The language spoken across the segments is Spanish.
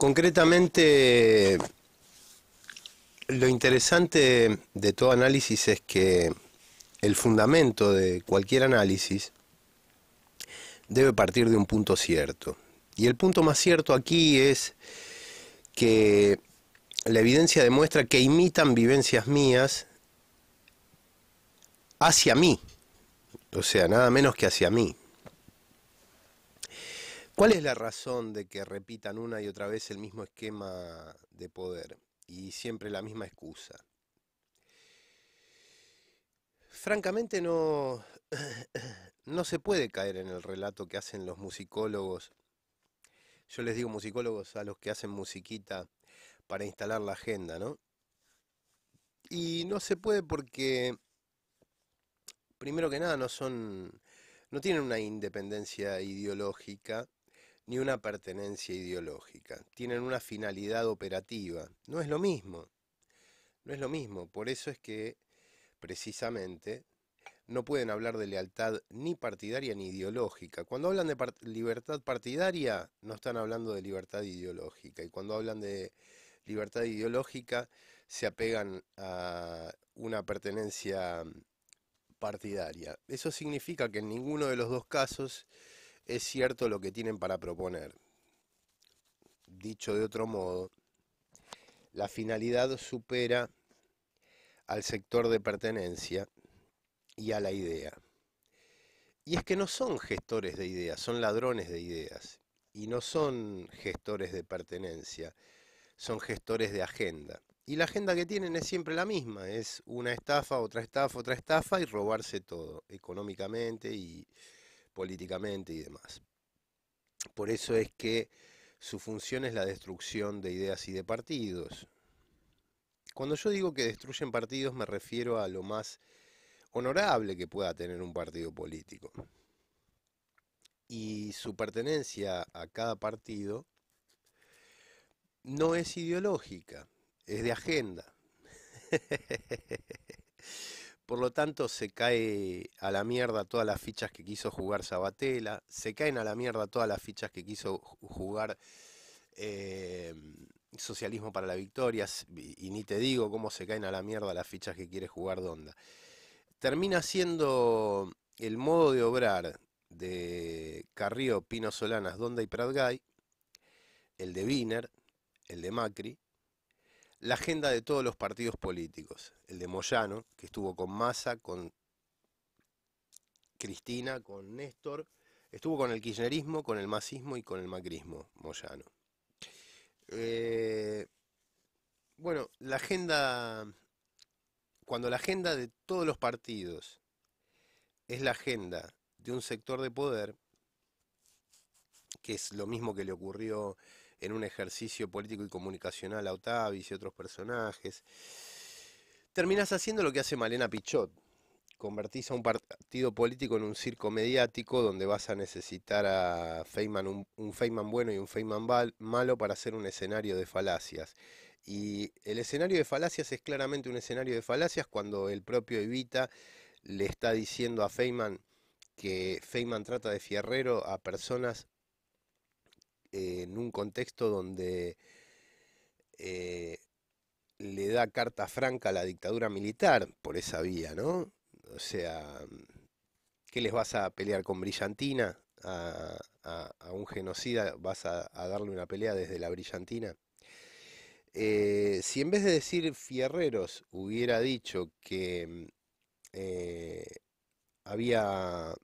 Concretamente, lo interesante de todo análisis es que el fundamento de cualquier análisis debe partir de un punto cierto. Y el punto más cierto aquí es que la evidencia demuestra que imitan vivencias mías hacia mí, o sea, nada menos que hacia mí. ¿Cuál es la razón de que repitan una y otra vez el mismo esquema de poder y siempre la misma excusa? Francamente no, no se puede caer en el relato que hacen los musicólogos. Yo les digo musicólogos a los que hacen musiquita para instalar la agenda, ¿no? Y no se puede porque, primero que nada, no son, no tienen una independencia ideológica ni una pertenencia ideológica, tienen una finalidad operativa. No es lo mismo, no es lo mismo, por eso es que precisamente no pueden hablar de lealtad ni partidaria ni ideológica. Cuando hablan de libertad partidaria, no están hablando de libertad ideológica. Y cuando hablan de libertad ideológica, se apegan a una pertenencia partidaria. Eso significa que en ninguno de los dos casos es cierto lo que tienen para proponer. Dicho de otro modo, la finalidad supera al sector de pertenencia y a la idea. Y es que no son gestores de ideas, son ladrones de ideas. Y no son gestores de pertenencia, son gestores de agenda. Y la agenda que tienen es siempre la misma, es una estafa, otra estafa, otra estafa y robarse todo, económicamente y políticamente y demás. Por eso es que su función es la destrucción de ideas y de partidos. Cuando yo digo que destruyen partidos me refiero a lo más honorable que pueda tener un partido político. Y su pertenencia a cada partido no es ideológica, es de agenda. Por lo tanto, se cae a la mierda todas las fichas que quiso jugar Sabatella, se caen a la mierda todas las fichas que quiso jugar eh, Socialismo para la Victoria, y ni te digo cómo se caen a la mierda las fichas que quiere jugar Donda. Termina siendo el modo de obrar de Carrillo, Pino Solanas, Donda y pratgay el de Wiener, el de Macri, la agenda de todos los partidos políticos. El de Moyano, que estuvo con Massa, con Cristina, con Néstor, estuvo con el kirchnerismo, con el masismo y con el macrismo, Moyano. Eh, bueno, la agenda, cuando la agenda de todos los partidos es la agenda de un sector de poder, que es lo mismo que le ocurrió en un ejercicio político y comunicacional a Otavis y otros personajes. Terminás haciendo lo que hace Malena Pichot. Convertís a un partido político en un circo mediático donde vas a necesitar a Feynman, un, Feynman bueno y un Feynman malo para hacer un escenario de falacias. Y el escenario de falacias es claramente un escenario de falacias cuando el propio Evita le está diciendo a Feynman, que Feynman trata de fierrero a personas en un contexto donde eh, le da carta franca a la dictadura militar por esa vía, ¿no? O sea, ¿qué les vas a pelear con brillantina? A, un genocida vas a, darle una pelea desde la brillantina. Eh, si en vez de decir Fierreros hubiera dicho que mm, eh, había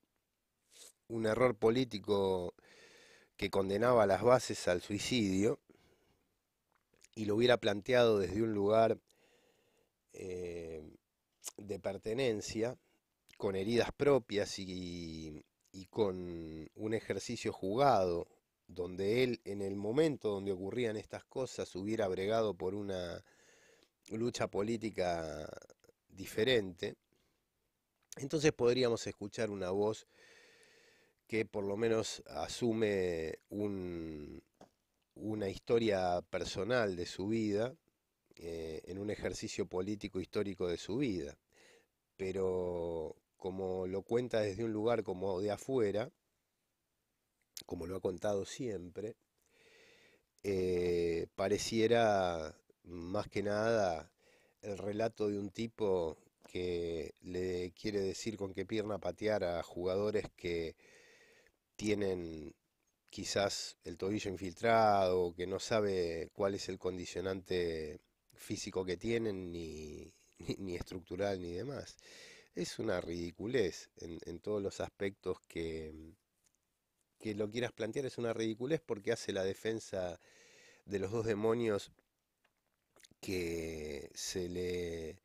un error político que condenaba las bases al suicidio y lo hubiera planteado desde un lugar eh, de pertenencia, con heridas propias y, y con un ejercicio jugado, donde él en el momento donde ocurrían estas cosas hubiera bregado por una lucha política diferente, entonces podríamos escuchar una voz que por lo menos asume una historia personal de su vida, eh, en un ejercicio político histórico de su vida. Pero como lo cuenta desde un lugar como de afuera, como lo ha contado siempre, eh, pareciera más que nada el relato de un tipo que le quiere decir con qué pierna patear a jugadores que tienen quizás el tobillo infiltrado, que no sabe cuál es el condicionante físico que tienen, ni, estructural, ni demás. Es una ridiculez en, en todos los aspectos que, que lo quieras plantear es una ridiculez porque hace la defensa de los dos demonios que se le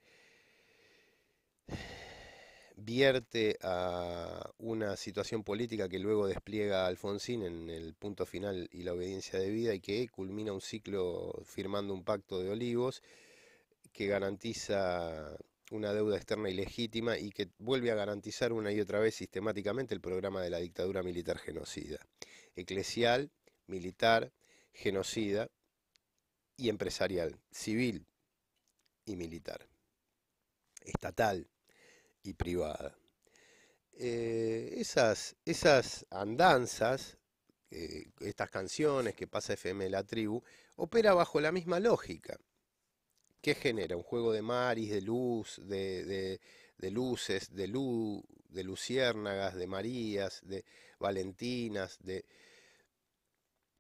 vierte a una situación política que luego despliega Alfonsín en el punto final y la obediencia de vida y que culmina un ciclo firmando un pacto de olivos que garantiza una deuda externa ilegítima y que vuelve a garantizar una y otra vez sistemáticamente el programa de la dictadura militar genocida, eclesial, militar, genocida y empresarial, civil y militar, estatal y privada. Eh, esas, esas andanzas, eh, estas canciones que pasa FM La Tribu, opera bajo la misma lógica. ¿Qué genera? Un juego de maris, de luz, de, de luces, de, luz, de luciérnagas, de marías, de valentinas, de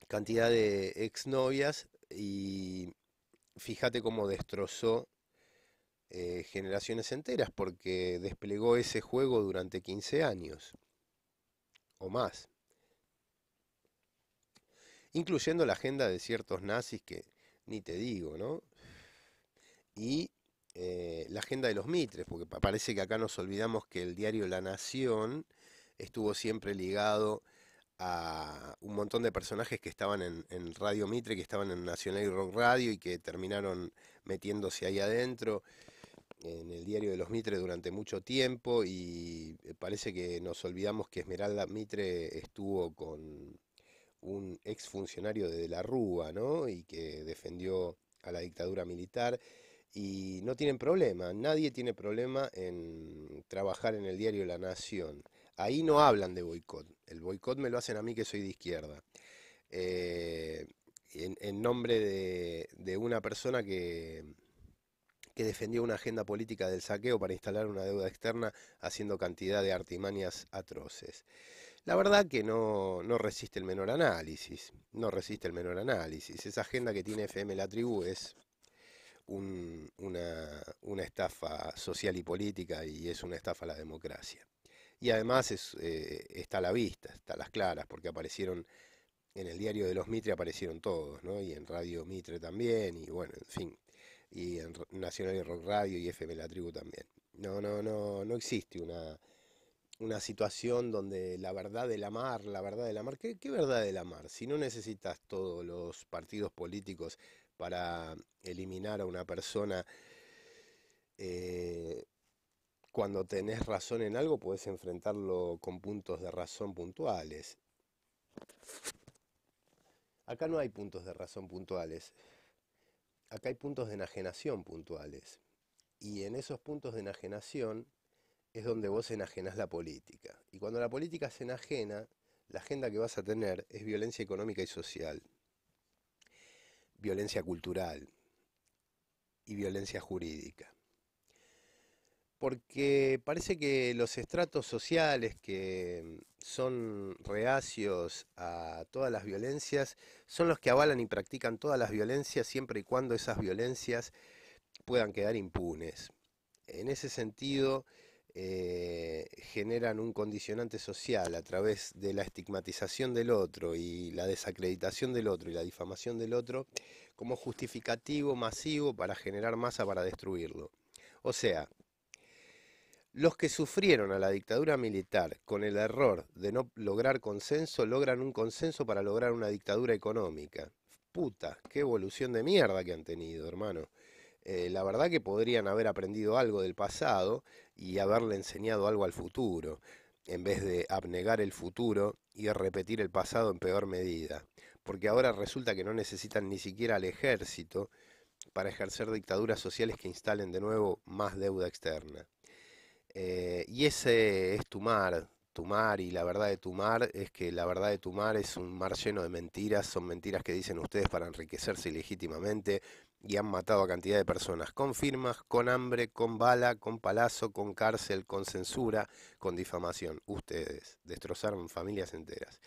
cantidad de exnovias y fíjate cómo destrozó eh, generaciones enteras porque desplegó ese juego durante 15 años o más, incluyendo la agenda de ciertos nazis que ni te digo, ¿no? Y eh, la agenda de los mitres, porque parece que acá nos olvidamos que el diario La Nación estuvo siempre ligado a un montón de personajes que estaban en, en, Radio Mitre, que estaban en Nacional y Rock Radio y que terminaron metiéndose ahí adentro en el diario de los Mitre durante mucho tiempo y eh, parece que nos olvidamos que Esmeralda Mitre estuvo con un ex funcionario de, de la Rúa, ¿no? Y que defendió a la dictadura militar y no tienen problema, nadie tiene problema en trabajar en el diario La Nación. Ahí no hablan de boicot, el boicot me lo hacen a mí que soy de izquierda. Eh, en, nombre de una persona que, que defendió una agenda política del saqueo para instalar una deuda externa haciendo cantidad de artimañas atroces. La verdad que no, resiste el menor análisis, no resiste el menor análisis. Esa agenda que tiene FM La Tribu es una, estafa social y política y es una estafa a la democracia. Y además eh, está a la vista, está a las claras, porque aparecieron en el diario de los Mitre, aparecieron todos, ¿no? Y en Radio Mitre también, y bueno, en fin, y en Nacional y Rock Radio y FM La Tribu también. No, no, no, no existe una, situación donde la verdad de la mar, la verdad de la mar, ¿qué, verdad de la mar? Si no necesitas todos los partidos políticos para eliminar a una persona, eh, cuando tenés razón en algo puedes enfrentarlo con puntos de razón puntuales. Acá no hay puntos de razón puntuales acá hay puntos de enajenación puntuales. Y en esos puntos de enajenación es donde vos enajenas la política. Y cuando la política se enajena, la agenda que vas a tener es violencia económica y social, violencia cultural y violencia jurídica porque parece que los estratos sociales que son reacios a todas las violencias son los que avalan y practican todas las violencias siempre y cuando esas violencias puedan quedar impunes. En ese sentido, eh, generan un condicionante social a través de la estigmatización del otro y la desacreditación del otro y la difamación del otro como justificativo masivo para generar masa para destruirlo. O sea, los que sufrieron a la dictadura militar con el error de no lograr consenso logran un consenso para lograr una dictadura económica. Puta, qué evolución de mierda que han tenido, hermano. Eh, la verdad que podrían haber aprendido algo del pasado y haberle enseñado algo al futuro, en vez de abnegar el futuro y repetir el pasado en peor medida. Porque ahora resulta que no necesitan ni siquiera al ejército para ejercer dictaduras sociales que instalen de nuevo más deuda externa. Eh, y ese es tu mar, tu mar y la verdad de tu mar es que la verdad de tu mar es un mar lleno de mentiras, son mentiras que dicen ustedes para enriquecerse ilegítimamente y han matado a cantidad de personas con firmas, con hambre, con bala, con palazo, con cárcel, con censura, con difamación. Ustedes destrozaron familias enteras.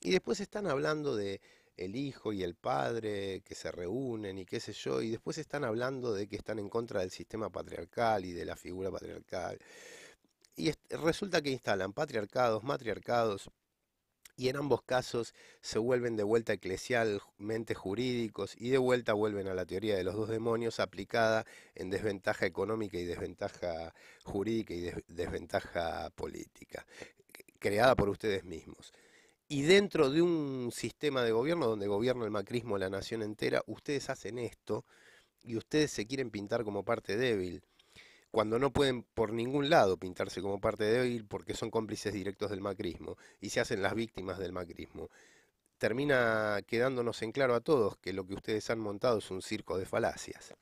Y después están hablando de el hijo y el padre que se reúnen y qué sé yo, y después están hablando de que están en contra del sistema patriarcal y de la figura patriarcal. Y resulta que instalan patriarcados, matriarcados, y en ambos casos se vuelven de vuelta eclesialmente jurídicos y de vuelta vuelven a la teoría de los dos demonios aplicada en desventaja económica y desventaja jurídica y desventaja política, creada por ustedes mismos. Y dentro de un sistema de gobierno donde gobierna el macrismo la nación entera, ustedes hacen esto y ustedes se quieren pintar como parte débil, cuando no pueden por ningún lado pintarse como parte débil porque son cómplices directos del macrismo y se hacen las víctimas del macrismo. Termina quedándonos en claro a todos que lo que ustedes han montado es un circo de falacias.